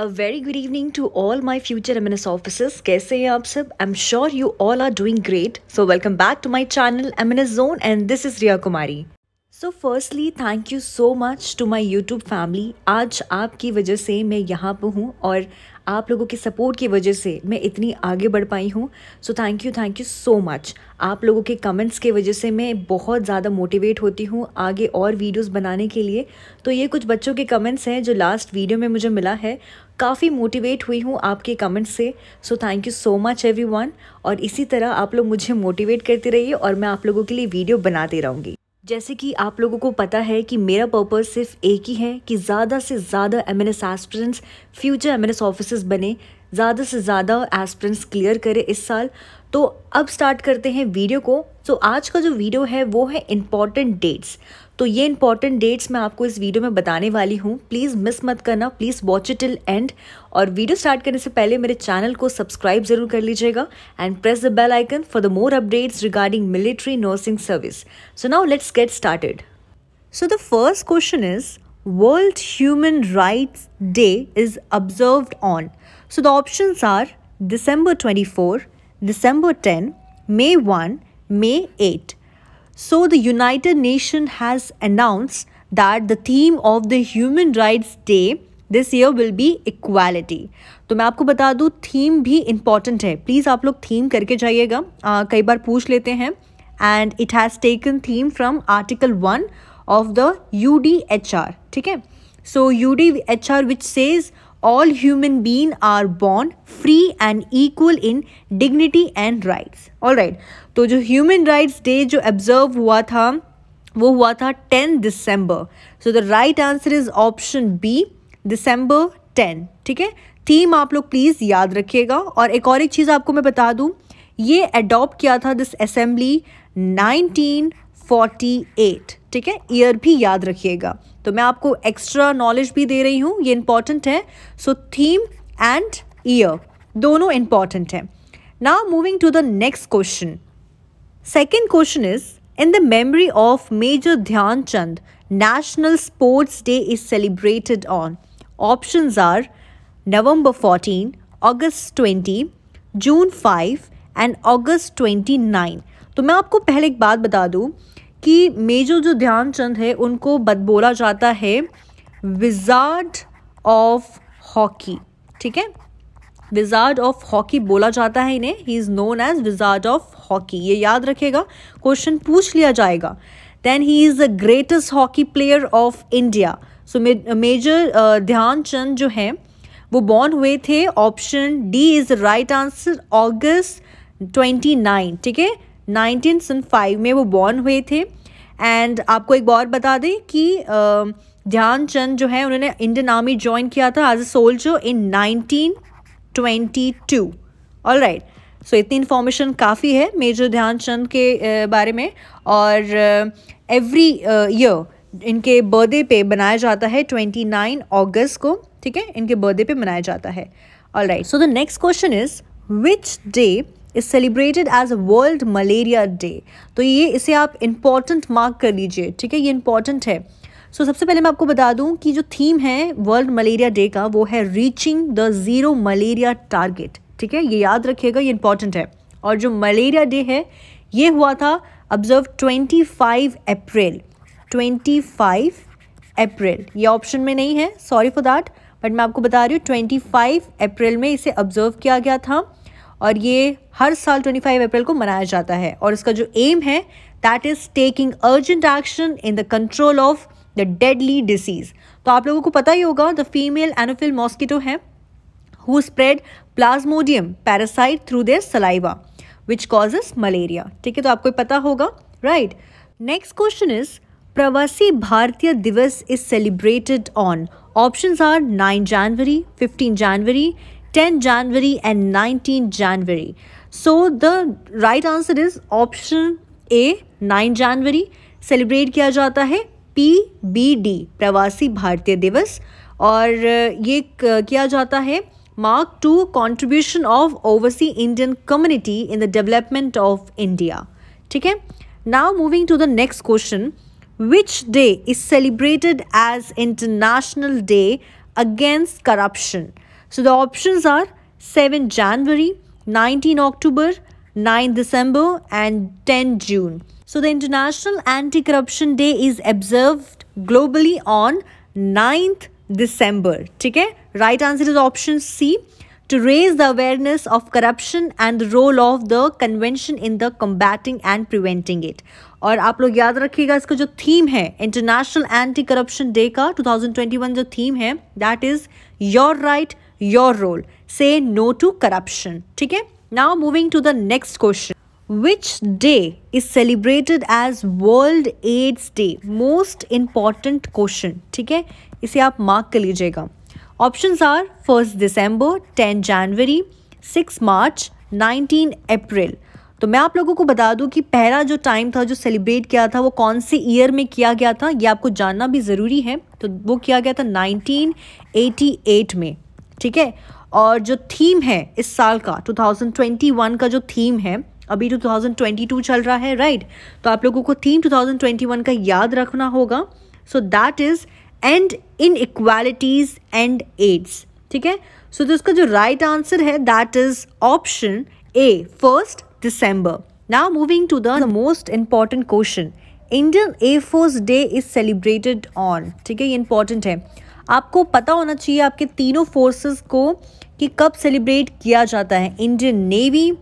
A very good evening to all my future M N S officers कैसे हैं आप सब I am sure you all are doing great so welcome back to my channel M N S zone and this is Riya Kumari so firstly thank you so much to my YouTube family आज आपकी वजह से मैं यहाँ पर हूँ और आप लोगों के सपोर्ट की वजह से मैं इतनी आगे बढ़ पाई हूँ so thank you thank you so much आप लोगों के कमेंट्स के वजह से मैं बहुत ज़्यादा मोटिवेट होती हूँ आगे और वीडियोस बनाने के लिए तो ये कुछ बच्चों के कमेंट्स हैं जो लास्ट वीडियो में मुझे मिला है काफ़ी मोटिवेट हुई हूँ आपके कमेंट्स से so thank you so much every और इसी तरह आप लोग मुझे मोटिवेट करते रहिए और मैं आप लोगों के लिए वीडियो बनाती रहूँगी जैसे कि आप लोगों को पता है कि मेरा पर्पज सिर्फ एक ही है कि ज़्यादा से ज़्यादा M N S aspirants future M N S बने ज़्यादा से ज़्यादा एस्परेंट्स क्लियर करें इस साल तो अब स्टार्ट करते हैं वीडियो को तो आज का जो वीडियो है वो है इम्पॉर्टेंट डेट्स तो ये इंपॉर्टेंट डेट्स मैं आपको इस वीडियो में बताने वाली हूँ प्लीज़ मिस मत करना please watch it till end और वीडियो स्टार्ट करने से पहले मेरे चैनल को सब्सक्राइब जरूर कर लीजिएगा and press the bell icon for the more updates regarding military nursing service so now let's get started so the first question is human Human day is is on so the option are December twenty four December ten May one May eight So, the United Nations has announced that the theme of the Human Rights Day this year will be equality तो मैं आपको बता दूँ theme भी important है please आप लोग theme करके जाइएगा कई बार पूछ लेते हैं and it has taken theme from article one of the U D H R ठीक है so U D H R which says all human beings are born free and equal in dignity and rights all right तो जो human rights day जो observe हुआ था वो हुआ था 10 दिसंबर so the right answer is option B December 10 ठीक है थीम आप लोग प्लीज़ याद रखिएगा और एक और एक चीज़ आपको मैं बता दूँ ये अडॉप्ट किया था this assembly nineteen forty eight ठीक है ईयर भी याद रखिएगा तो मैं आपको एक्स्ट्रा नॉलेज भी दे रही हूँ ये इंपॉर्टेंट है सो थीम एंड ईयर दोनों इंपॉर्टेंट है now moving to the next question second question is in the memory of major Dhyanchand national sports day is celebrated on option are November fourteen August twenty June five and August nine तो मैं आपको पहले एक बात बता दूं कि major जो ध्यानचंद है उनको बद बोला जाता है विजार्ड ऑफ हॉकी ठीक है विजार्ड ऑफ हॉकी बोला जाता है इन्हें he is known as wizard of hockey ये याद रखेगा क्वेश्चन पूछ लिया जाएगा then he is the greatest hockey player of India so major Dhyanchand जो है वो बॉर्न हुए थे option D is right answer August twenty nine ठीक है 1905 में वो बॉर्न हुए थे एंड आपको एक बार बता दें कि ध्यानचंद जो है उन्होंने इंडियन आर्मी ज्वाइन किया था as a soldier in 1922 right so इतनी इन्फॉर्मेशन काफ़ी है मेजर ध्यानचंद के बारे में और एवरी ईयर इनके बर्थडे पे मनाया जाता है ट्वेंटी नाइन अगस्त को ठीक है इनके बर्थडे पे मनाया जाता है all right so the next question is which day is celebrated as world malaria day तो ये इसे आप इम्पॉर्टेंट मार्क कर लीजिए ठीक है ये इम्पॉर्टेंट है सो so, सबसे पहले मैं आपको बता दूं कि जो थीम है वर्ल्ड मलेरिया डे का वो है reaching the zero malaria target ठीक है ये याद रखिएगा ये इंपॉर्टेंट है और जो मलेरिया डे है ये हुआ था ऑब्जर्व 25 अप्रैल 25 अप्रैल ये ऑप्शन में नहीं है सॉरी फॉर दैट बट मैं आपको बता रही हूँ 25 अप्रैल में इसे ऑब्जर्व किया गया था और ये हर साल 25 अप्रैल को मनाया जाता है और इसका जो एम है that is taking urgent action in the control of the deadly disease तो आप लोगों को पता ही होगा द फीमेल एनोफिल मॉस्किटो है who spread plasmodium parasite through their saliva which causes malaria ठीक है तो आपको पता होगा right next question is Pravasi Bharatiya Divas is celebrated on options are 9 January 15 January 10 January and 19 January so the right answer is option A 9 January celebrate किया जाता है P B D प्रवासी भारतीय दिवस और ये किया जाता है mark to contribution of oversea Indian community in the development of India ठीक है now moving to the next question which day is celebrated as international day against corruption So the options are 7 January, 19 October, 9 December and 10 June. So the International Anti-Corruption Day is observed globally on 9th December. Okay? Right answer is option C to raise the awareness of corruption and the role of the convention in the combating and preventing it. और आप लोग याद रखिएगा इसका जो theme है international anti corruption day का 2021 जो थीम है that is your right your role say no to corruption ठीक है now moving to the next question which day is celebrated as world AIDS day most important question ठीक है इसे आप mark कर लीजिएगा options are first December ten January six March nineteen April तो मैं आप लोगों को बता दूं कि पहला जो टाइम था जो सेलिब्रेट किया था वो कौन से ईयर में किया गया था ये आपको जानना भी ज़रूरी है तो वो किया गया था 1988 में ठीक है और जो थीम है इस साल का 2021 का जो थीम है अभी 2022 तो चल रहा है राइट right? तो आप लोगों को थीम 2021 का याद रखना होगा so that is and in equalities and ads ठीक है सो तो इसका जो राइट right आंसर है that is option A first December now moving to the most important question Indian air force day is celebrated on ठीक है ये इंपॉर्टेंट है आपको पता होना चाहिए आपके तीनों फोर्सेस को कि कब सेलिब्रेट किया जाता है Indian Navy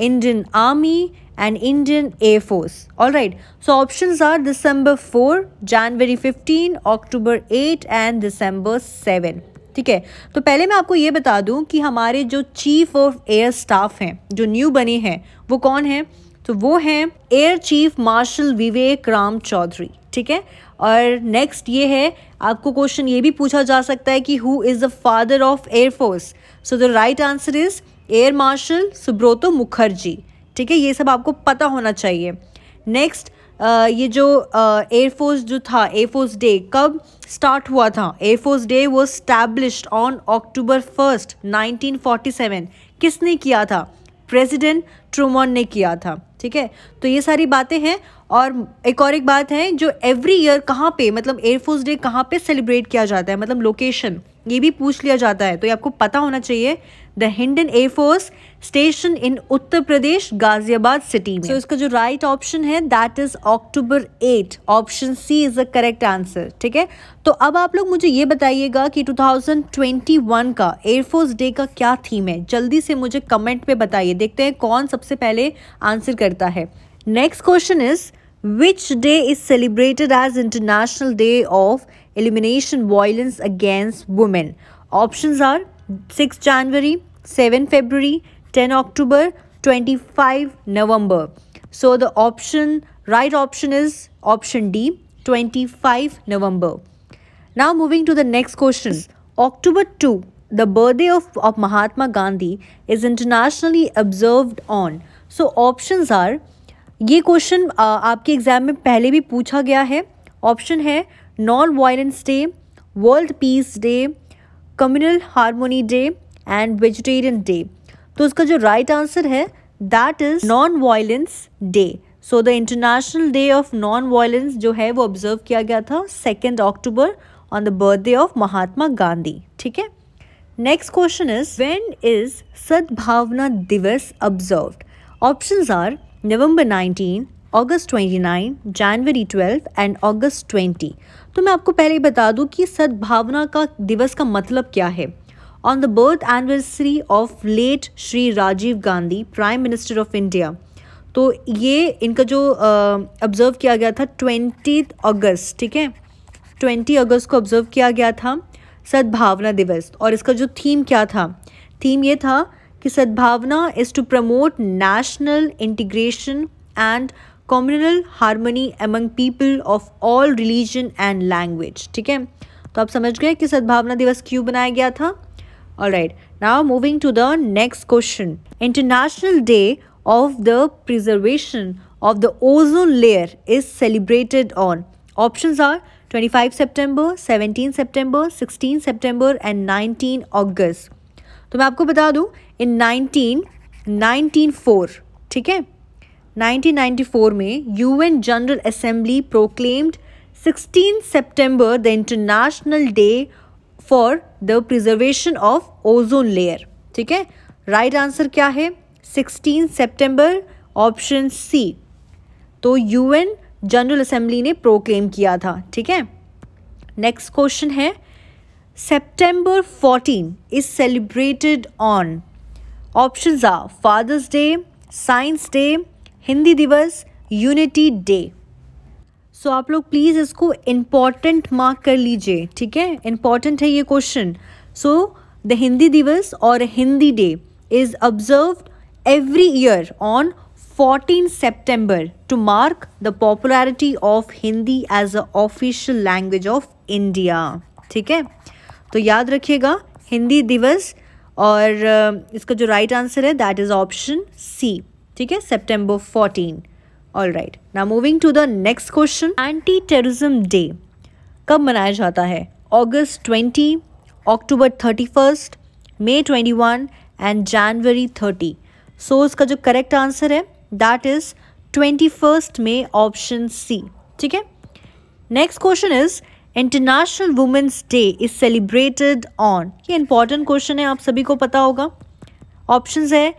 Indian Army and Indian Air Force all right so option are December four January fifteen October eight and December seven ठीक है तो पहले मैं आपको ये बता दूं कि हमारे जो चीफ ऑफ एयर स्टाफ हैं जो न्यू बने हैं वो कौन हैं तो वो हैं Air Chief Marshal Vivek Ram Chaudhari ठीक है और नेक्स्ट ये है आपको क्वेश्चन ये भी पूछा जा सकता है कि who is the father of Air Force so the right answer is Air Marshal Subroto Mukherjee ठीक है ये सब आपको पता होना चाहिए नेक्स्ट ये जो एयरफोर्स जो था एयरफोर्स डे कब स्टार्ट हुआ था एयरफोर्स डे वो स्टैब्लिश्ड ऑन अक्टूबर फर्स्ट 1947 किसने किया था प्रेसिडेंट ट्रूमॉन ने किया था ठीक है तो ये सारी बातें हैं और एक और एक बात है जो एवरी ईयर कहाँ पे मतलब एयरफोर्स डे कहाँ पे सेलिब्रेट किया जाता है मतलब लोकेशन ये भी पूछ लिया जाता है तो ये आपको पता होना चाहिए the Hindan Air Force station in Uttar Pradesh Ghaziabad city में so, इसका जो राइट right ऑप्शन है that is October eight option C is the correct answer ठीक है तो अब आप लोग मुझे ये बताइएगा कि 2021 का एयरफोर्स डे का क्या थीम है जल्दी से मुझे कमेंट पे बताइए देखते हैं कौन सबसे पहले आंसर करता है next question is Which day is celebrated as International Day of Elimination Violence Against Women? Options are 6 January, 7 February, 10 October, 25 November. So the option right option is option D 25 November. Now moving to the next question. October 2 the birthday of, of Mahatma Gandhi is internationally observed on. So options are ये question आपके exam में पहले भी पूछा गया है option है non violence day world peace day communal harmony day and vegetarian day तो उसका जो राइट आंसर है that is non violence day so the international day of non violence जो है वो ऑब्जर्व किया गया था second October on the birthday of Mahatma Gandhi ठीक है next question is when is Sadbhavana Diwas observed option are November 19, August 29, January 12 and August 20। तो मैं आपको पहले ही बता दूं कि सद्भावना का दिवस का मतलब क्या है on the birth anniversary of late Shri Rajiv Gandhi prime minister of India तो ये इनका जो ऑब्ज़र्व किया गया था ट्वेंटी अगस्त ठीक है ट्वेंटी अगस्त को ऑब्ज़र्व किया गया था सद्भावना दिवस और इसका जो थीम क्या था थीम ये था कि Sadbhavana is to promote national integration and communal harmony among people of all religion and language ठीक है तो आप समझ गए कि सद्भावना दिवस क्यों बनाया गया था all right now moving to the next question international day of the preservation of the ozone layer is celebrated on option are 25 September 17 September 16 September and 19 August तो मैं आपको बता दूं इन नाइनटीन नाइनटीन फोर ठीक है 1994 में UN general assembly proclaimed 16 September the international day for the preservation of ozone layer ठीक है राइट आंसर क्या है 16 सितंबर ऑप्शन सी तो यूएन जनरल असेंबली ने प्रोक्लेम किया था ठीक है नेक्स्ट क्वेश्चन है September 14 is celebrated on options are father's day science day Hindi Diwas unity day so आप लोग प्लीज़ इसको इम्पॉर्टेंट मार्क कर लीजिए ठीक है इम्पॉर्टेंट है ये question so the Hindi Diwas और Hindi day is observe every year on fourteen September to mark the popularity of Hindi as a official language of India ठीक है तो याद रखिएगा हिंदी दिवस और uh, इसका जो राइट आंसर है दैट इज़ ऑप्शन सी ठीक है सेप्टेम्बर फोर्टीन ऑल राइट ना moving to the next question anti terrorism day कब मनाया जाता है August twenty October thirty first May twenty one and January thirty so इसका जो करेक्ट आंसर है that is twenty first May option C ठीक है next question is international women's day is celebrated on ये इंपॉर्टेंट क्वेश्चन है आप सभी को पता होगा ऑप्शन है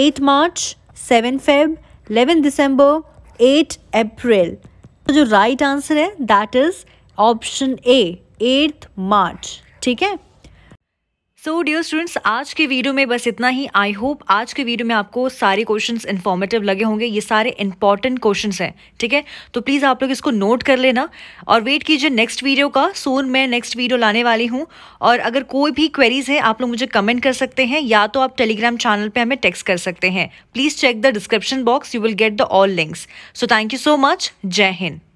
eight March seven Feb eleven December eight April तो जो राइट right आंसर है that is option A eight March ठीक है सो डियर स्टूडेंट्स आज के वीडियो में बस इतना ही आई होप आज के वीडियो में आपको सारे क्वेश्चंस इन्फॉर्मेटिव लगे होंगे ये सारे इंपॉर्टेंट क्वेश्चंस हैं ठीक है तो प्लीज़ आप लोग इसको नोट कर लेना और वेट कीजिए नेक्स्ट वीडियो का सोन मैं नेक्स्ट वीडियो लाने वाली हूँ और अगर कोई भी क्वेरीज है आप लोग मुझे कमेंट कर सकते हैं या तो आप टेलीग्राम चैनल पर हमें टेक्स्ट कर सकते हैं please check the description box you will get the all links so thank you so much जय हिंद